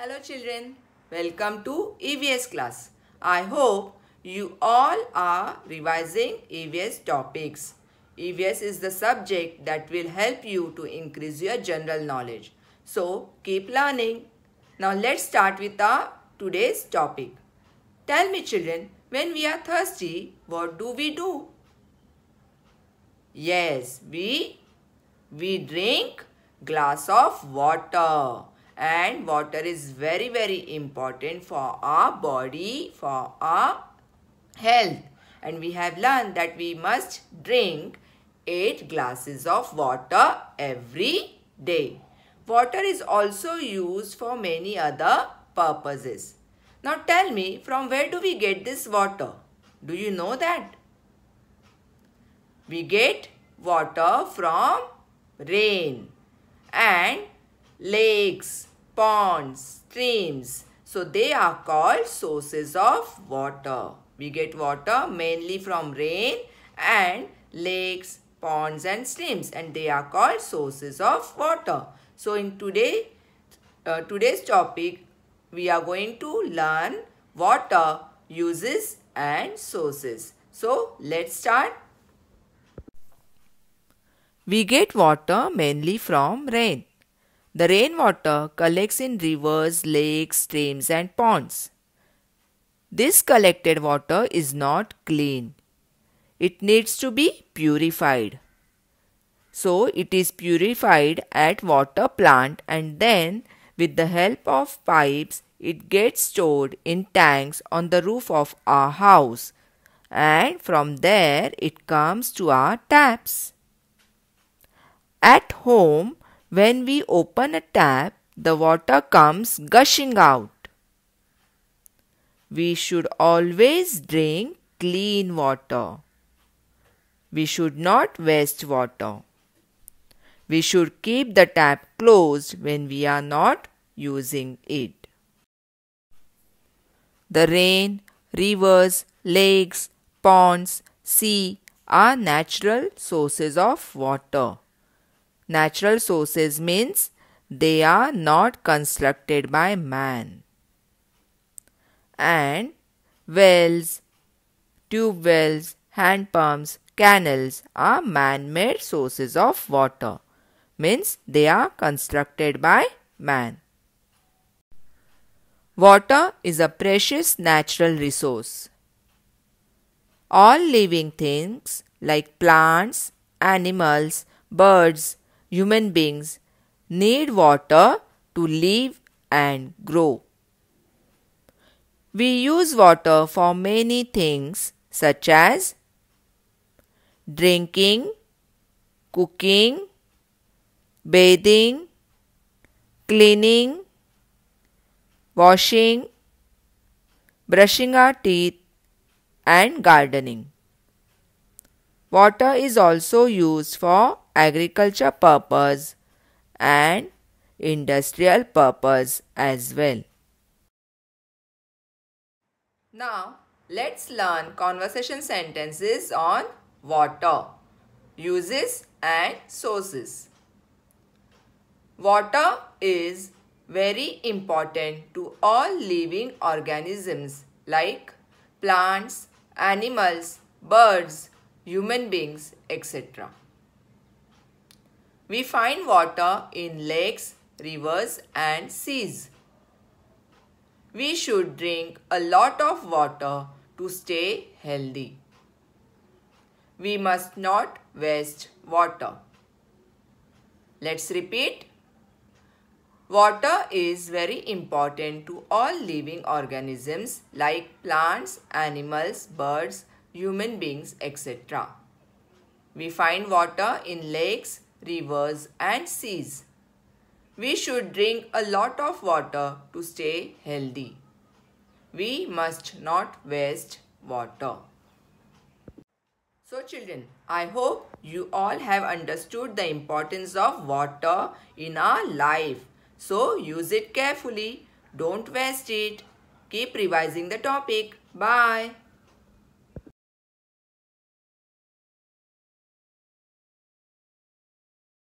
Hello children, welcome to EVS class. I hope you all are revising EVS topics. EVS is the subject that will help you to increase your general knowledge. So keep learning. Now let's start with our today's topic. Tell me children, when we are thirsty, what do we do? Yes, we, we drink glass of water and water is very very important for our body for our health and we have learned that we must drink 8 glasses of water every day. Water is also used for many other purposes. Now tell me from where do we get this water? Do you know that? We get water from rain and lakes ponds, streams. So they are called sources of water. We get water mainly from rain and lakes, ponds and streams and they are called sources of water. So in today, uh, today's topic, we are going to learn water, uses and sources. So let's start. We get water mainly from rain. The rainwater collects in rivers, lakes, streams, and ponds. This collected water is not clean. It needs to be purified. So it is purified at water plant and then with the help of pipes it gets stored in tanks on the roof of our house and from there it comes to our taps. At home when we open a tap, the water comes gushing out. We should always drink clean water. We should not waste water. We should keep the tap closed when we are not using it. The rain, rivers, lakes, ponds, sea are natural sources of water. Natural sources means they are not constructed by man. And wells, tube wells, hand pumps, canals are man-made sources of water. Means they are constructed by man. Water is a precious natural resource. All living things like plants, animals, birds, human beings need water to live and grow. We use water for many things such as drinking, cooking, bathing, cleaning, washing, brushing our teeth and gardening. Water is also used for agriculture purpose and industrial purpose as well. Now, let's learn conversation sentences on water, uses and sources. Water is very important to all living organisms like plants, animals, birds, human beings, etc. We find water in lakes, rivers and seas. We should drink a lot of water to stay healthy. We must not waste water. Let's repeat. Water is very important to all living organisms like plants, animals, birds, human beings, etc. We find water in lakes, rivers and seas. We should drink a lot of water to stay healthy. We must not waste water. So children, I hope you all have understood the importance of water in our life. So use it carefully. Don't waste it. Keep revising the topic. Bye.